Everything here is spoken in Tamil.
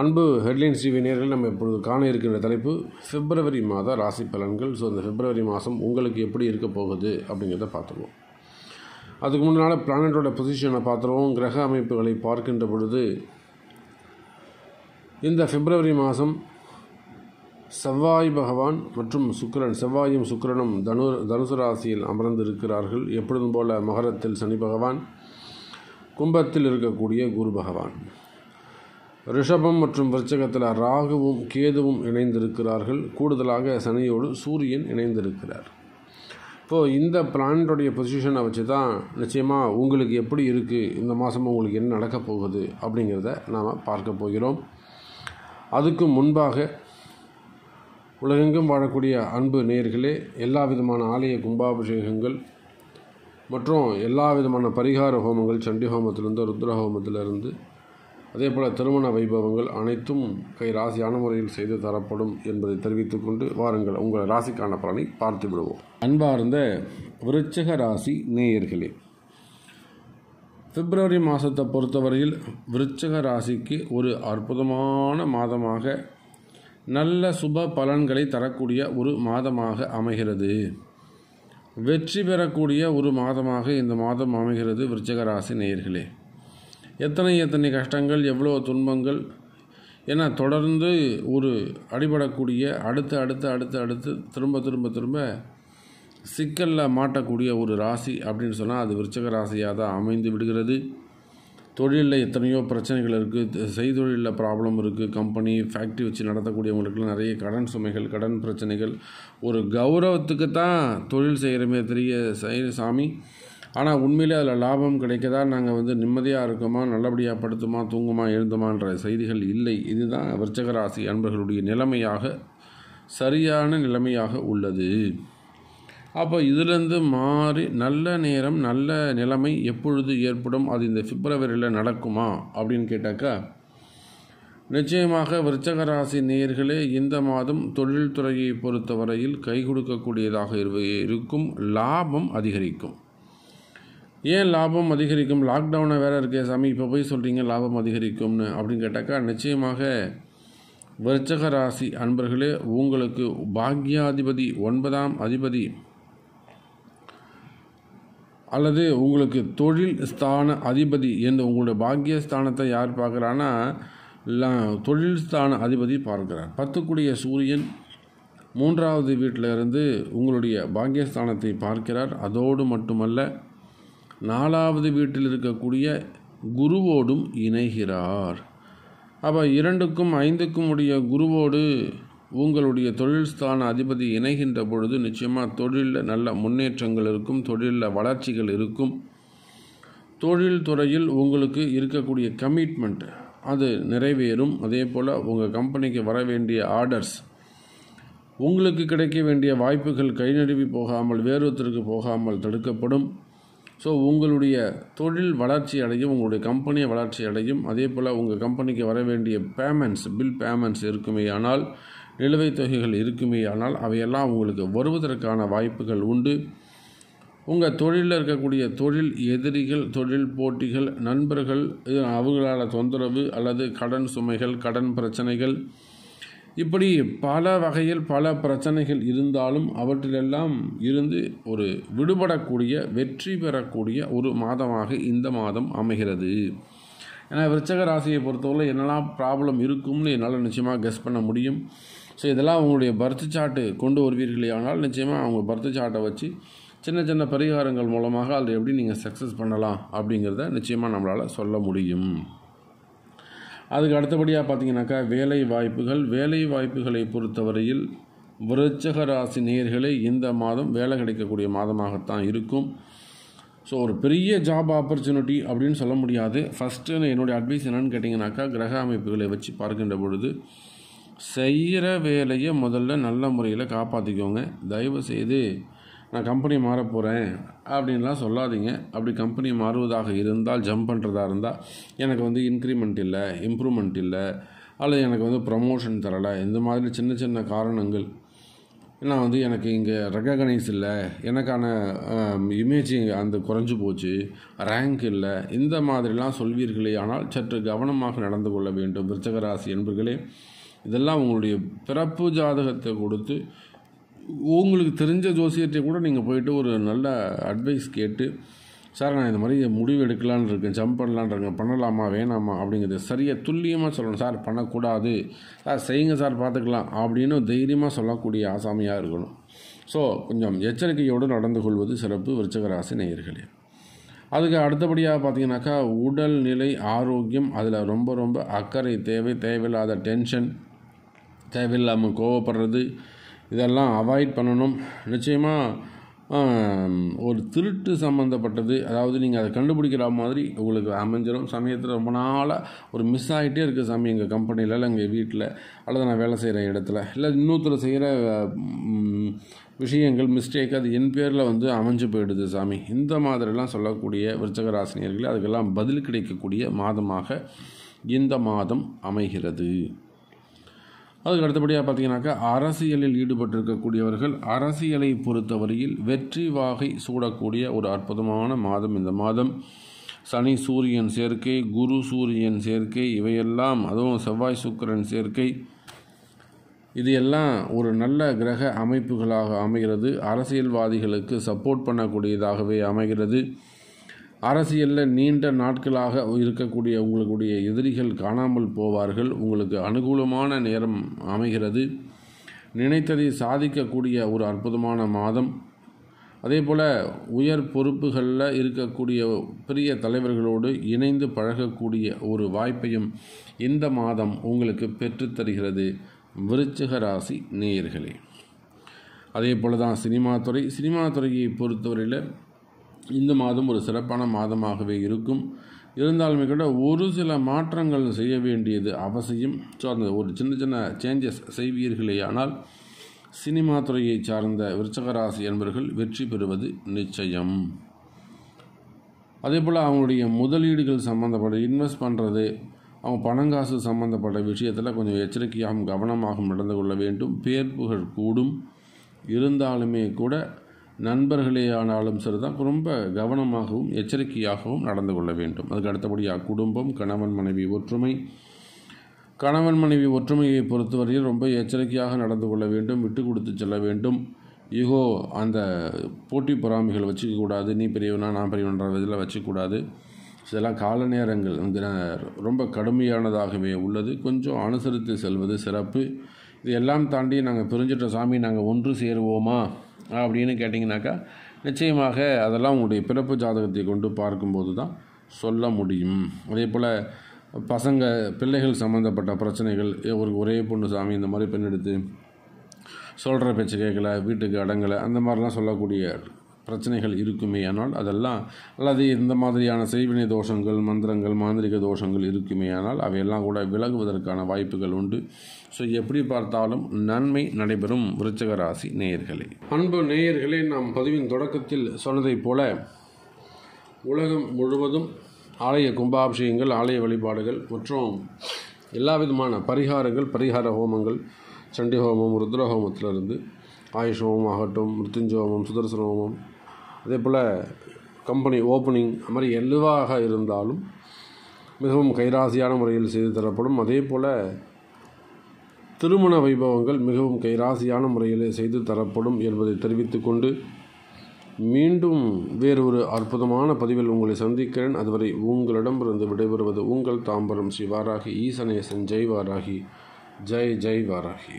அன்பு ஹெட்லைன்ஸ் டிவி நேரில் நம்ம இப்பொழுது காண இருக்கின்ற தலைப்பு பிப்ரவரி மாத ராசி பலன்கள் ஸோ இந்த பிப்ரவரி மாதம் உங்களுக்கு எப்படி இருக்க போகுது அப்படிங்கிறத பார்த்துருவோம் அதுக்கு முன்னால் பிளானட்டோட பொசிஷனை பார்த்துருவோம் கிரக அமைப்புகளை பார்க்கின்ற பொழுது இந்த பிப்ரவரி மாதம் செவ்வாய் பகவான் மற்றும் சுக்கரன் செவ்வாயும் சுக்கரனும் தனு தனுசு ராசியில் அமர்ந்திருக்கிறார்கள் எப்பொழுதும் போல மகரத்தில் சனி பகவான் கும்பத்தில் இருக்கக்கூடிய குரு பகவான் ரிஷபம் மற்றும் விருச்சகத்தில் ராகுவும் கேதுவும் இணைந்திருக்கிறார்கள் கூடுதலாக சனியோடு சூரியன் இணைந்திருக்கிறார் இப்போது இந்த பிளானட்டுடைய பொசிஷனை வச்சு தான் நிச்சயமாக உங்களுக்கு எப்படி இருக்குது இந்த மாதம் உங்களுக்கு என்ன நடக்கப் போகுது அப்படிங்கிறத நாம் பார்க்க போகிறோம் அதுக்கு முன்பாக உலகெங்கும் வாழக்கூடிய அன்பு நேர்களே எல்லா விதமான ஆலய கும்பாபிஷேகங்கள் மற்றும் எல்லா விதமான பரிகார ஹோமங்கள் சண்டி ஹோமத்திலிருந்து ருத்ர ஹோமத்திலேருந்து அதே போல் திருமண வைபவங்கள் அனைத்தும் கை ராசியான முறையில் செய்து தரப்படும் என்பதை தெரிவித்துக்கொண்டு வாருங்கள் உங்கள் ராசிக்கான பலனை பார்த்து விடுவோம் அன்பார்ந்த விருச்சக ராசி நேயர்களே பிப்ரவரி மாதத்தை பொறுத்தவரையில் விருச்சக ராசிக்கு ஒரு அற்புதமான மாதமாக நல்ல சுப பலன்களை தரக்கூடிய ஒரு மாதமாக அமைகிறது வெற்றி பெறக்கூடிய ஒரு மாதமாக இந்த மாதம் அமைகிறது விருச்சக ராசி நேயர்களே எத்தனை எத்தனை கஷ்டங்கள் எவ்வளோ துன்பங்கள் ஏன்னா தொடர்ந்து ஒரு அடிபடக்கூடிய அடுத்து அடுத்து அடுத்து அடுத்து திரும்ப திரும்ப திரும்ப சிக்கலில் மாட்டக்கூடிய ஒரு ராசி அப்படின்னு சொன்னால் அது விருச்சக ராசியாக தான் அமைந்து விடுகிறது தொழிலில் எத்தனையோ பிரச்சனைகள் இருக்குது செய்தொழிலில் ப்ராப்ளம் இருக்குது கம்பெனி ஃபேக்ட்ரி வச்சு நடத்தக்கூடியவங்களுக்குலாம் நிறைய கடன் சுமைகள் கடன் பிரச்சனைகள் ஒரு கௌரவத்துக்கு தான் தொழில் செய்கிறமே தெரிய சாமி ஆனால் உண்மையிலே அதில் லாபம் கிடைக்கதா நாங்கள் வந்து நிம்மதியாக இருக்குமா நல்லபடியாக படுத்துமா தூங்குமா எழுந்துமான்ற செய்திகள் இல்லை இதுதான் விருச்சகராசி அன்பர்களுடைய நிலைமையாக சரியான நிலைமையாக உள்ளது அப்போ இதிலிருந்து மாறி நல்ல நேரம் நல்ல நிலைமை எப்பொழுது ஏற்படும் அது இந்த பிப்ரவரியில் நடக்குமா அப்படின்னு கேட்டாக்கா நிச்சயமாக விருச்சகராசி நேர்களே இந்த மாதம் தொழில்துறையை பொறுத்தவரையில் கை கொடுக்கக்கூடியதாக இருக்கும் லாபம் அதிகரிக்கும் ஏன் லாபம் அதிகரிக்கும் லாக்டவுனை வேறு இருக்கே சாமி இப்போ போய் சொல்கிறீங்க லாபம் அதிகரிக்கும்னு அப்படின்னு கேட்டாக்கா நிச்சயமாக விருச்சக ராசி அன்பர்களே உங்களுக்கு பாக்யாதிபதி ஒன்பதாம் அதிபதி அல்லது உங்களுக்கு தொழில் ஸ்தான அதிபதி என்று உங்களுடைய பாக்கியஸ்தானத்தை யார் பார்க்குறான்னா தொழில் ஸ்தான அதிபதி பார்க்குறார் பத்துக்குடிய சூரியன் மூன்றாவது வீட்டிலிருந்து உங்களுடைய பாக்யஸ்தானத்தை பார்க்கிறார் அதோடு மட்டுமல்ல நாலாவது வீட்டில் இருக்கக்கூடிய குருவோடும் இணைகிறார் அப்போ இரண்டுக்கும் ஐந்துக்கும் உடைய குருவோடு உங்களுடைய தொழில் ஸ்தான அதிபதி இணைகின்ற பொழுது நிச்சயமாக தொழிலில் நல்ல முன்னேற்றங்கள் இருக்கும் தொழிலில் வளர்ச்சிகள் இருக்கும் தொழில் துறையில் உங்களுக்கு இருக்கக்கூடிய கமிட்மெண்ட் அது நிறைவேறும் அதே போல் உங்கள் கம்பெனிக்கு வர வேண்டிய ஆர்டர்ஸ் உங்களுக்கு கிடைக்க வேண்டிய வாய்ப்புகள் கை நழுவி போகாமல் ஒருத்தருக்கு போகாமல் தடுக்கப்படும் ஸோ உங்களுடைய தொழில் வளர்ச்சி அடையும் உங்களுடைய கம்பெனியை வளர்ச்சி அடையும் அதே போல் உங்கள் கம்பெனிக்கு வர வேண்டிய பேமெண்ட்ஸ் பில் பேமெண்ட்ஸ் இருக்குமே ஆனால் நிலுவைத் தொகைகள் இருக்குமே ஆனால் அவையெல்லாம் உங்களுக்கு வருவதற்கான வாய்ப்புகள் உண்டு உங்கள் தொழிலில் இருக்கக்கூடிய தொழில் எதிரிகள் தொழில் போட்டிகள் நண்பர்கள் அவர்களால் தொந்தரவு அல்லது கடன் சுமைகள் கடன் பிரச்சனைகள் இப்படி பல வகையில் பல பிரச்சனைகள் இருந்தாலும் அவற்றிலெல்லாம் இருந்து ஒரு விடுபடக்கூடிய வெற்றி பெறக்கூடிய ஒரு மாதமாக இந்த மாதம் அமைகிறது ஏன்னா விருச்சக ராசியை பொறுத்தவரை என்னெல்லாம் ப்ராப்ளம் இருக்கும்னு என்னால் நிச்சயமாக கெஸ் பண்ண முடியும் ஸோ இதெல்லாம் அவங்களுடைய பர்த் சாட்டு கொண்டு வருவீர்களே ஆனால் நிச்சயமாக அவங்க பர்த் சாட்டை வச்சு சின்ன சின்ன பரிகாரங்கள் மூலமாக அதில் எப்படி நீங்கள் சக்ஸஸ் பண்ணலாம் அப்படிங்கிறத நிச்சயமாக நம்மளால் சொல்ல முடியும் அதுக்கு அடுத்தபடியாக பார்த்தீங்கன்னாக்கா வேலை வாய்ப்புகள் வேலை வாய்ப்புகளை பொறுத்தவரையில் விருச்சக ராசி நேர்களை இந்த மாதம் வேலை கிடைக்கக்கூடிய மாதமாகத்தான் இருக்கும் ஸோ ஒரு பெரிய ஜாப் ஆப்பர்ச்சுனிட்டி அப்படின்னு சொல்ல முடியாது ஃபஸ்ட்டு என்னுடைய அட்வைஸ் என்னென்னு கேட்டிங்கனாக்கா கிரக அமைப்புகளை வச்சு பார்க்கின்ற பொழுது செய்கிற வேலையை முதல்ல நல்ல முறையில் காப்பாற்றிக்கோங்க தயவுசெய்து நான் கம்பெனி மாற போகிறேன் அப்படின்லாம் சொல்லாதீங்க அப்படி கம்பெனி மாறுவதாக இருந்தால் ஜம்ப் பண்ணுறதா இருந்தால் எனக்கு வந்து இன்க்ரிமெண்ட் இல்லை இம்ப்ரூவ்மெண்ட் இல்லை அல்லது எனக்கு வந்து ப்ரமோஷன் தரலை இந்த மாதிரி சின்ன சின்ன காரணங்கள் நான் வந்து எனக்கு இங்கே ரெக்கக்னைஸ் இல்லை எனக்கான இமேஜ் அந்த குறைஞ்சி போச்சு ரேங்க் இல்லை இந்த மாதிரிலாம் சொல்வீர்களே ஆனால் சற்று கவனமாக நடந்து கொள்ள வேண்டும் விருச்சகராசி என்பர்களே இதெல்லாம் உங்களுடைய பிறப்பு ஜாதகத்தை கொடுத்து உங்களுக்கு தெரிஞ்ச ஜோசியர்கிட்ட கூட நீங்கள் போயிட்டு ஒரு நல்ல அட்வைஸ் கேட்டு சார் நான் இந்த மாதிரி முடிவு எடுக்கலான் இருக்கேன் ஜம்ப் பண்ணலான் இருக்கேன் பண்ணலாமா வேணாமா அப்படிங்கிறது சரியாக துல்லியமாக சொல்லணும் சார் பண்ணக்கூடாது சார் செய்யுங்க சார் பார்த்துக்கலாம் அப்படின்னு தைரியமாக சொல்லக்கூடிய ஆசாமியாக இருக்கணும் ஸோ கொஞ்சம் எச்சரிக்கையோடு நடந்து கொள்வது சிறப்பு விருச்சகராசி நேயர்களே அதுக்கு அடுத்தபடியாக பார்த்தீங்கன்னாக்கா உடல்நிலை ஆரோக்கியம் அதில் ரொம்ப ரொம்ப அக்கறை தேவை தேவையில்லாத டென்ஷன் தேவையில்லாமல் கோவப்படுறது இதெல்லாம் அவாய்ட் பண்ணணும் நிச்சயமாக ஒரு திருட்டு சம்மந்தப்பட்டது அதாவது நீங்கள் அதை கண்டுபிடிக்கிற மாதிரி உங்களுக்கு அமைஞ்சிடும் சமயத்தில் ரொம்ப நாளாக ஒரு மிஸ் ஆகிட்டே இருக்குது சாமி எங்கள் கம்பெனியில் இல்லை எங்கள் வீட்டில் அல்லது நான் வேலை செய்கிற இடத்துல இல்லை இன்னொருத்தர் செய்கிற விஷயங்கள் மிஸ்டேக் அது என் பேரில் வந்து அமைஞ்சு போயிடுது சாமி இந்த மாதிரிலாம் சொல்லக்கூடிய விருச்சகராசினியர்கள் அதுக்கெல்லாம் பதில் கிடைக்கக்கூடிய மாதமாக இந்த மாதம் அமைகிறது அதுக்கு அடுத்தபடியாக பார்த்தீங்கன்னாக்கா அரசியலில் ஈடுபட்டிருக்கக்கூடியவர்கள் அரசியலை பொறுத்தவரையில் வெற்றி வாகை சூடக்கூடிய ஒரு அற்புதமான மாதம் இந்த மாதம் சனி சூரியன் சேர்க்கை குரு சூரியன் சேர்க்கை இவையெல்லாம் அதுவும் செவ்வாய் சுக்கரன் சேர்க்கை இது எல்லாம் ஒரு நல்ல கிரக அமைப்புகளாக அமைகிறது அரசியல்வாதிகளுக்கு சப்போர்ட் பண்ணக்கூடியதாகவே அமைகிறது அரசியலில் நீண்ட நாட்களாக இருக்கக்கூடிய உங்களுடைய எதிரிகள் காணாமல் போவார்கள் உங்களுக்கு அனுகூலமான நேரம் அமைகிறது நினைத்ததை சாதிக்கக்கூடிய ஒரு அற்புதமான மாதம் அதே போல் உயர் பொறுப்புகளில் இருக்கக்கூடிய பெரிய தலைவர்களோடு இணைந்து பழகக்கூடிய ஒரு வாய்ப்பையும் இந்த மாதம் உங்களுக்கு பெற்றுத்தருகிறது விருச்சிக ராசி நேயர்களே அதே போல் தான் சினிமா துறை சினிமா துறையை பொறுத்தவரையில் இந்த மாதம் ஒரு சிறப்பான மாதமாகவே இருக்கும் இருந்தாலுமே கூட ஒரு சில மாற்றங்கள் செய்ய வேண்டியது அவசியம் ஸோ அந்த ஒரு சின்ன சின்ன சேஞ்சஸ் செய்வீர்களே ஆனால் சினிமா துறையை சார்ந்த விருச்சகராசி என்பர்கள் வெற்றி பெறுவது நிச்சயம் அதே போல் அவங்களுடைய முதலீடுகள் சம்மந்தப்பட்ட இன்வெஸ்ட் பண்ணுறது அவங்க பணங்காசு சம்மந்தப்பட்ட விஷயத்தில் கொஞ்சம் எச்சரிக்கையாகவும் கவனமாகவும் நடந்து கொள்ள வேண்டும் பேர்ப்புகள் கூடும் இருந்தாலுமே கூட நண்பர்களே ஆனாலும் சரிதான் ரொம்ப கவனமாகவும் எச்சரிக்கையாகவும் நடந்து கொள்ள வேண்டும் அதுக்கு அடுத்தபடியாக குடும்பம் கணவன் மனைவி ஒற்றுமை கணவன் மனைவி ஒற்றுமையை பொறுத்தவரையில் ரொம்ப எச்சரிக்கையாக நடந்து கொள்ள வேண்டும் விட்டு கொடுத்து செல்ல வேண்டும் இகோ அந்த போட்டி பொறாமைகள் வச்சுக்கக்கூடாது நீ பெரியவனா நான் பெரியவன்ற இதில் வச்சுக்கூடாது இதெல்லாம் கால நேரங்கள் ரொம்ப கடுமையானதாகவே உள்ளது கொஞ்சம் அனுசரித்து செல்வது சிறப்பு எல்லாம் தாண்டி நாங்கள் பிரிஞ்சிட்ட சாமி நாங்கள் ஒன்று சேருவோமா அப்படின்னு கேட்டிங்கனாக்கா நிச்சயமாக அதெல்லாம் உங்களுடைய பிறப்பு ஜாதகத்தை கொண்டு பார்க்கும்போது தான் சொல்ல முடியும் அதே போல் பசங்க பிள்ளைகள் சம்மந்தப்பட்ட பிரச்சனைகள் ஒரு ஒரே பொண்ணு சாமி இந்த மாதிரி பெண் எடுத்து சொல்கிற பேச்சு கேட்கல வீட்டுக்கு அடங்கலை அந்த மாதிரிலாம் சொல்லக்கூடிய பிரச்சனைகள் இருக்குமே ஆனால் அதெல்லாம் அல்லது இந்த மாதிரியான செய்வினை தோஷங்கள் மந்திரங்கள் மாந்திரிக தோஷங்கள் இருக்குமே ஆனால் அவையெல்லாம் கூட விலகுவதற்கான வாய்ப்புகள் உண்டு ஸோ எப்படி பார்த்தாலும் நன்மை நடைபெறும் விருச்சக ராசி நேயர்களே அன்பு நேயர்களே நாம் பதிவின் தொடக்கத்தில் சொன்னதைப் போல உலகம் முழுவதும் ஆலய கும்பாபிஷேகங்கள் ஆலய வழிபாடுகள் மற்றும் எல்லா விதமான பரிகாரங்கள் பரிகார ஹோமங்கள் சண்டி ஹோமம் ருத்ர ஹோமத்திலிருந்து ஆயுஷ் ஹோமம் ஆகட்டும் மிருத்யுஞ்ச ஹோமம் சுதர்சன ஹோமம் அதே போல் கம்பெனி ஓப்பனிங் அது மாதிரி எல்லுவாக இருந்தாலும் மிகவும் கைராசியான முறையில் செய்து தரப்படும் அதே போல் திருமண வைபவங்கள் மிகவும் கைராசியான முறையில் செய்து தரப்படும் என்பதை தெரிவித்துக்கொண்டு மீண்டும் வேறு ஒரு அற்புதமான பதிவில் உங்களை சந்திக்கிறேன் அதுவரை உங்களிடமிருந்து விடைபெறுவது உங்கள் தாம்பரம் சிவாராகி ஈசனேசன் ஜெய் ஜெய் ஜெய்வாராகி